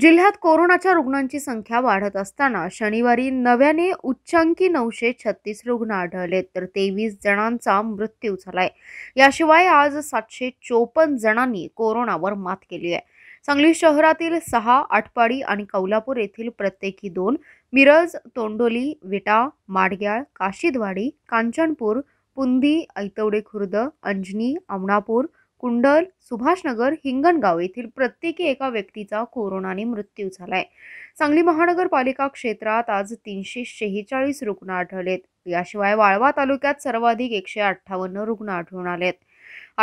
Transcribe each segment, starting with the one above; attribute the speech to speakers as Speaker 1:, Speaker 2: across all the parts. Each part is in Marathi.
Speaker 1: जिल्ह्यात कोरोनाच्या रुग्णांची संख्या वाढत असताना शनिवारी नव्याने उच्चांकी नऊशे छत्तीस रुग्ण आढळले तर तेवीस जणांचा मृत्यू झालाय याशिवाय आज सातशे चोपन्न जणांनी कोरोनावर मात केली आहे सांगली शहरातील सहा आटपाडी आणि कौलापूर येथील प्रत्येकी दोन मिरज तोंडोली विटा माडग्याळ काशीदवाडी कांचनपूर पुंदी ऐतवडे खुर्द अंजनी अमणापूर कुंडल सुभाषनगर हिंगणगाव येथील प्रत्येकी एका व्यक्तीचा कोरोनाने मृत्यू झालाय सांगली महानगरपालिका क्षेत्रात आज तीनशे शेहेचाळीस रुग्ण आढळलेत याशिवाय वाळवा तालुक्यात सर्वाधिक एकशे अठ्ठावन्न रुग्ण आढळून आलेत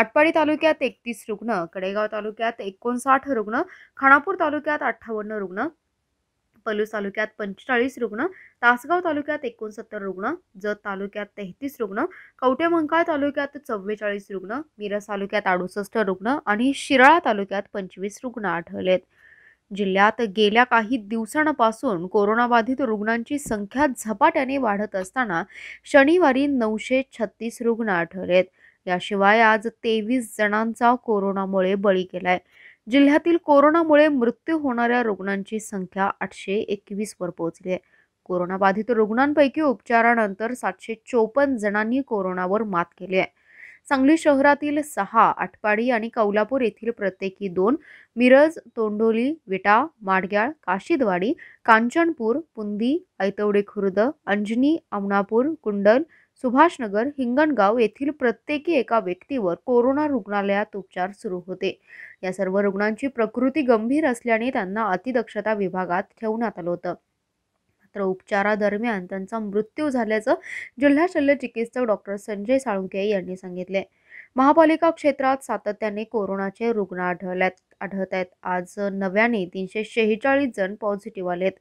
Speaker 1: आटपाडी तालुक्यात एकतीस रुग्ण कडेगाव तालुक्यात एकोणसाठ रुग्ण खानापूर तालुक्यात अठ्ठावन्न रुग्ण पलूस तालुक्यात पंचेचाळीस रुग्ण तासगाव तालुक्यात एकोणसत्तर रुग्ण जत तालुक्यात तेहतीस रुग्ण कवटेमंकाळ तालुक्यात चव्वेचाळीस रुग्ण मिरज तालुक्यात अडुसष्ट रुग्ण आणि शिराळा तालुक्यात पंचवीस रुग्ण आढळलेत जिल्ह्यात गेल्या काही दिवसांपासून कोरोनाबाधित रुग्णांची संख्या झपाट्याने वाढत असताना शनिवारी नऊशे छत्तीस रुग्ण आढळलेत याशिवाय आज तेवीस जणांचा कोरोनामुळे बळी गेलाय जिल्ह्यातील कोरोनामुळे मृत्यू होणाऱ्या रुग्णांची संख्या आठशे वर पोहोचली आहे कोरोनाबाधित रुग्णांपैकी उपचारानंतर सातशे चोपन्न जणांनी कोरोनावर मात केली आहे सांगली शहरातील सहा आटपाडी आणि कौलापूर येथील प्रत्येकी दोन मिरज तोंडोली विटा माडग्याळ काशीदवाडी कांचनपूर पुंदी ऐतवडे खुर्द अंजनी अमनापूर कुंडल सुभाषनगर हिंगणगाव येथील प्रत्येकी एका व्यक्तीवर कोरोना रुग्णालयात उपचार सुरू होते या सर्व रुग्णांची प्रकृती गंभीर असल्याने त्यांना अतिदक्षता विभागात ठेवण्यात आलं होतं मात्र उपचारादरम्यान त्यांचा मृत्यू झाल्याचं जिल्हा शल्य चिकित्सक डॉक्टर संजय साळुंके यांनी सांगितले महापालिका क्षेत्रात सातत्याने कोरोनाचे रुग्ण आढळल्यात आढळत आहेत आज नव्याने तीनशे शेहेचाळीस जण पॉझिटिव्ह आलेत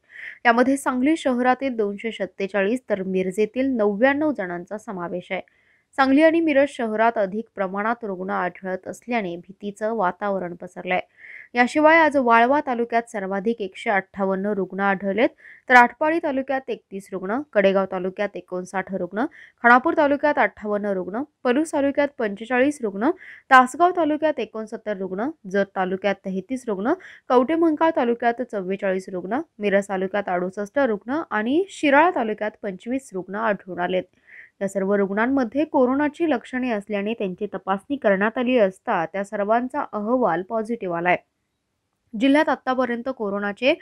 Speaker 1: यामध्ये सांगली शहरातील दोनशे सत्तेचाळीस तर मिरजेतील नव्याण्णव जणांचा समावेश आहे सांगली आणि मिरज शहरात अधिक प्रमाणात रुग्ण आढळत असल्याने भीतीचं वातावरण पसरलंय याशिवाय आज वाळवा तालुक्यात सर्वाधिक एकशे अठ्ठावन्न रुग्ण आढळलेत तर आठपाडी तालुक्यात एकतीस रुग्ण कडेगाव तालुक्यात एकोणसाठ रुग्ण खानापूर तालुक्यात अठ्ठावन्न रुग्ण पलूस तालुक्यात पंचेचाळीस रुग्ण तासगाव तालुक्यात एकोणसत्तर रुग्ण जत तालुक्यात तेहतीस रुग्ण कवटेमंकाळ तालुक्यात चव्वेचाळीस रुग्ण मिरज तालुक्यात अडुसष्ट रुग्ण आणि शिराळा तालुक्यात पंचवीस रुग्ण आढळून आलेत या सर्व रुग्णांमध्ये कोरोनाची लक्षणे असल्याने त्यांची तपासणी करण्यात आली असता त्या सर्वांचा अहवाल पॉझिटिव्ह आलाय जिल्ह्यात आतापर्यंत कोरोनाचे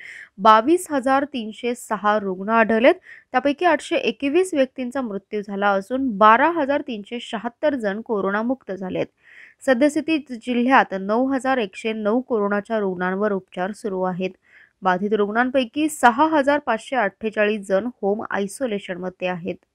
Speaker 1: बावीस हजार तीनशे सहा रुग्ण आढळलेत त्यापैकी आठशे एकवीस व्यक्तींचा मृत्यू झाला असून बारा हजार तीनशे शहात्तर जण कोरोनामुक्त झालेत सद्यस्थितीत जिल्ह्यात नऊ हजार एकशे नऊ कोरोनाच्या रुग्णांवर उपचार सुरू आहेत बाधित रुग्णांपैकी सहा हजार पाचशे अठ्ठेचाळीस जण होम आयसोलेशनमध्ये आहेत